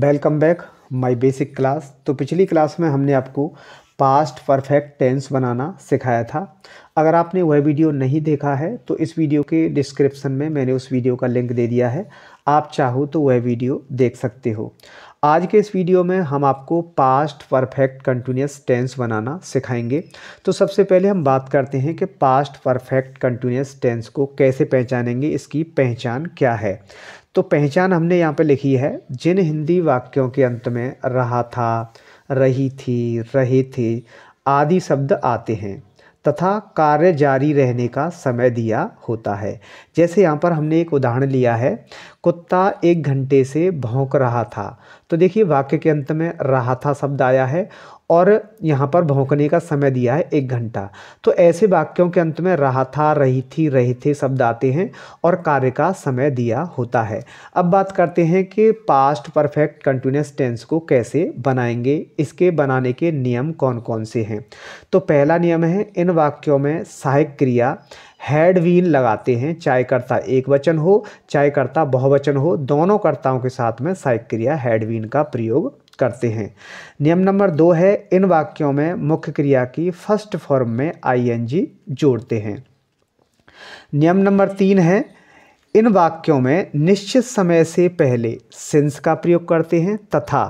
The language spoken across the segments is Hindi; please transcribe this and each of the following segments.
welcome back my basic class तो पिछली क्लास में हमने आपको पास्ट परफेक्ट टेंस बनाना सिखाया था अगर आपने वह वीडियो नहीं देखा है तो इस वीडियो के डिस्क्रिप्शन में मैंने उस वीडियो का लिंक दे दिया है आप चाहो तो वह वीडियो देख सकते हो आज के इस वीडियो में हम आपको पास्ट परफेक्ट कंटिन्यूस टेंस बनाना सिखाएंगे तो सबसे पहले हम बात करते हैं कि पास्ट परफेक्ट कंटिन्यूस टेंस को कैसे पहचानेंगे इसकी पहचान क्या है तो पहचान हमने यहाँ पे लिखी है जिन हिंदी वाक्यों के अंत में रहा था रही थी रहे थे आदि शब्द आते हैं तथा कार्य जारी रहने का समय दिया होता है जैसे यहाँ पर हमने एक उदाहरण लिया है कुत्ता एक घंटे से भौंक रहा था तो देखिए वाक्य के अंत में रहा था शब्द आया है और यहाँ पर भौंकने का समय दिया है एक घंटा तो ऐसे वाक्यों के अंत में रहा था रही थी रहे थे शब्द आते हैं और कार्य का समय दिया होता है अब बात करते हैं कि पास्ट परफेक्ट कंटिन्यूस टेंस को कैसे बनाएंगे इसके बनाने के नियम कौन कौन से हैं तो पहला नियम है इन वाक्यों में सहायक क्रिया हैड वीन लगाते हैं चाहे कर्ता एक वचन हो चाहे कर्ता बहुवचन हो दोनों कर्ताओं के साथ में साइक क्रिया हैड वीन का प्रयोग करते हैं नियम नंबर दो है इन वाक्यों में मुख्य क्रिया की फर्स्ट फॉर्म में आईएनजी जोड़ते हैं नियम नंबर तीन है इन वाक्यों में निश्चित समय से पहले सिंस का प्रयोग करते हैं तथा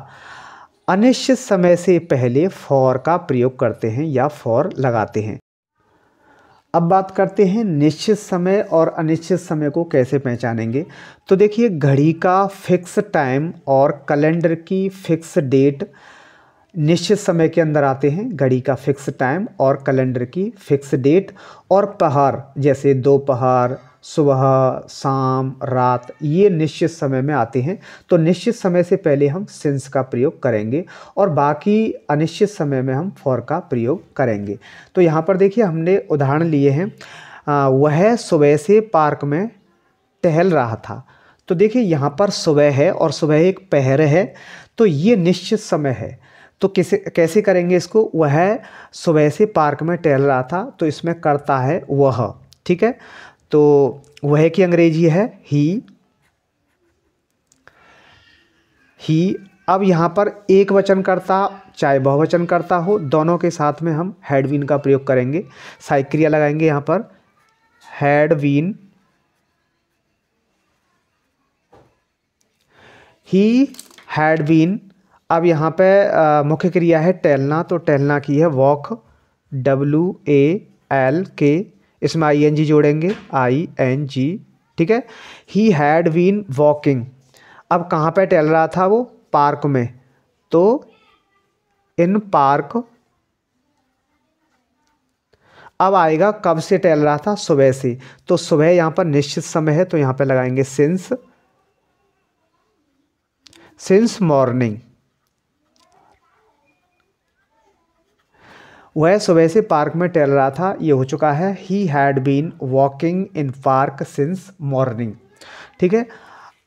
अनिश्चित समय से पहले फॉर का प्रयोग करते हैं या फॉर लगाते हैं अब बात करते हैं निश्चित समय और अनिश्चित समय को कैसे पहचानेंगे तो देखिए घड़ी का फिक्स टाइम और कैलेंडर की फिक्स डेट निश्चित समय के अंदर आते हैं घड़ी का फिक्स टाइम और कैलेंडर की फिक्स डेट और पहाड़ जैसे दोपहर सुबह शाम रात ये निश्चित समय में आते हैं तो निश्चित समय से पहले हम सिंस का प्रयोग करेंगे और बाकी अनिश्चित समय में हम फॉर का प्रयोग करेंगे तो यहाँ पर देखिए हमने उदाहरण लिए हैं वह सुबह से पार्क में टहल रहा था तो देखिए यहाँ पर सुबह है और सुबह एक पहर है तो ये निश्चित समय है तो किसे कैसे करेंगे इसको वह सुबह से पार्क में टहल रहा था तो इसमें करता है वह ठीक है तो वह की अंग्रेजी है ही ही अब यहाँ पर एक वचन करता चाहे बहुवचन करता हो दोनों के साथ में हम हेडवीन का प्रयोग करेंगे साइक्रिया लगाएंगे यहाँ पर हेडवीन ही हैडवीन अब यहाँ पे मुख्य क्रिया है टहलना तो टहलना की है वॉक डब्ल्यू ए एल के इसमें आई एन जी जोड़ेंगे आई एन जी ठीक है ही हैड बीन वॉकिंग अब कहाँ पे टहल रहा था वो पार्क में तो इन पार्क अब आएगा कब से टहल रहा था सुबह से तो सुबह यहाँ पर निश्चित समय है तो यहाँ पर लगाएंगे सिंस सिंस मॉर्निंग वह सुबह से पार्क में टहल रहा था ये हो चुका है he had been walking in park since morning ठीक है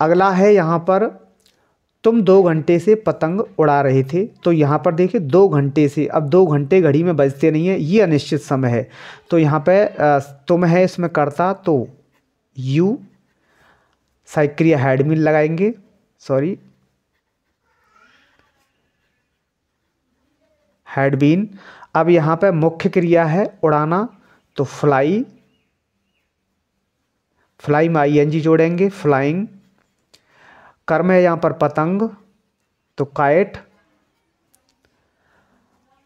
अगला है यहाँ पर तुम दो घंटे से पतंग उड़ा रहे थे तो यहाँ पर देखिए दो घंटे से अब दो घंटे घड़ी में बजते नहीं है ये अनिश्चित समय है तो यहाँ पर तुम है इसमें करता तो यू साइक्रिया हैडमिन लगाएंगे सॉरी हैडबीन अब यहाँ पे मुख्य क्रिया है उड़ाना तो फ्लाई फ्लाई में आई एन जी जोड़ेंगे फ्लाइंग कर्म है यहाँ पर पतंग तो काइट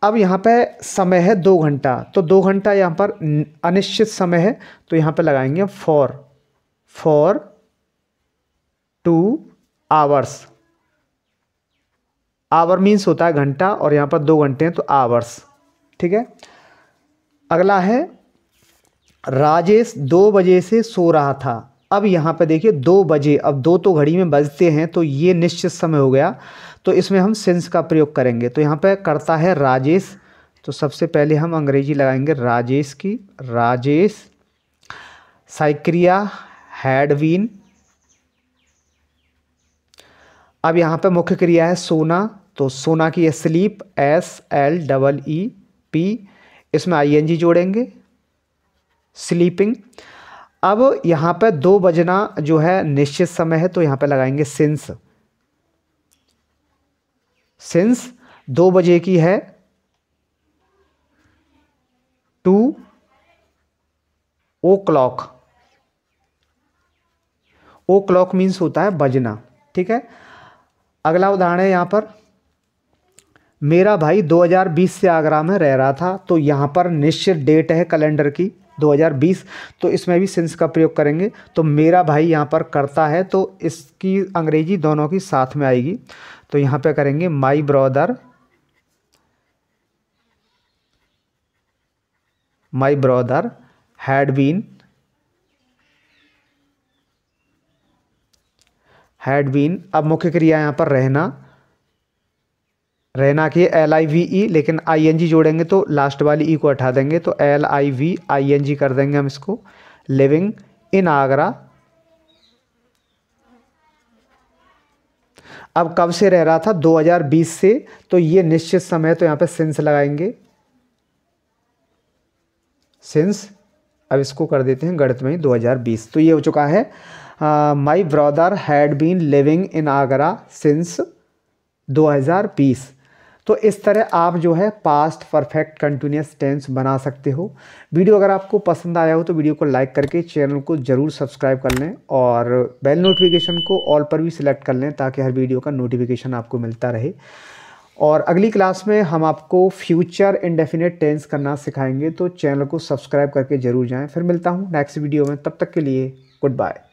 अब यहाँ पे समय है दो घंटा तो दो घंटा यहाँ पर अनिश्चित समय है तो यहाँ पे लगाएंगे for for two hours hour means होता है घंटा और यहाँ पर दो घंटे हैं तो आवर्स ठीक है अगला है राजेश दो बजे से सो रहा था अब यहाँ पे देखिए दो बजे अब दो तो घड़ी में बजते हैं तो ये निश्चित समय हो गया तो इसमें हम सेंस का प्रयोग करेंगे तो यहाँ पे करता है राजेश तो सबसे पहले हम अंग्रेजी लगाएंगे राजेश की राजेश साइक्रिया हैडवीन अब यहाँ पे मुख्य क्रिया है सोना तो सोना की sleep S L double E P इसमें आईएनजी जोड़ेंगे स्लीपिंग अब यहाँ पर दो बजना जो है निश्चित समय है तो यहाँ पर लगाएंगे सिंस सिंस दो बजे की है two o'clock o'clock means होता है बजना ठीक है अगला उदाहरण है यहाँ पर मेरा भाई 2020 से आगरा में रह रहा था तो यहाँ पर निश्चित डेट है कैलेंडर की 2020 तो इसमें भी सिंस का प्रयोग करेंगे तो मेरा भाई यहाँ पर करता है तो इसकी अंग्रेजी दोनों की साथ में आएगी तो यहाँ पे करेंगे my brother my brother had been had been अब मुख्य क्रिया यहाँ पर रहना रहना कि एल आई वी ई लेकिन आई एन जी जोड़ेंगे तो लास्ट वाली ई e को हटा देंगे तो L I V I N G कर देंगे हम इसको लिविंग इन आगरा अब कब से रह रहा था 2020 से तो ये निश्चित समय तो यहाँ पे सिंस लगाएंगे सिंस अब इसको कर देते हैं गणित में 2020 तो ये हो चुका है my brother had been living in Agra since 2020 तो इस तरह आप जो है पास्ट परफेक्ट कंटिन्यूस टेंस बना सकते हो वीडियो अगर आपको पसंद आया हो तो वीडियो को लाइक करके चैनल को ज़रूर सब्सक्राइब कर लें और बेल नोटिफिकेशन को ऑल पर भी सिलेक्ट कर लें ताकि हर वीडियो का नोटिफिकेशन आपको मिलता रहे और अगली क्लास में हम आपको फ्यूचर इंडेफिनेट टेंस करना सिखाएंगे तो चैनल को सब्सक्राइब करके ज़रूर जाएँ फिर मिलता हूँ नेक्स्ट वीडियो में तब तक के लिए गुड बाय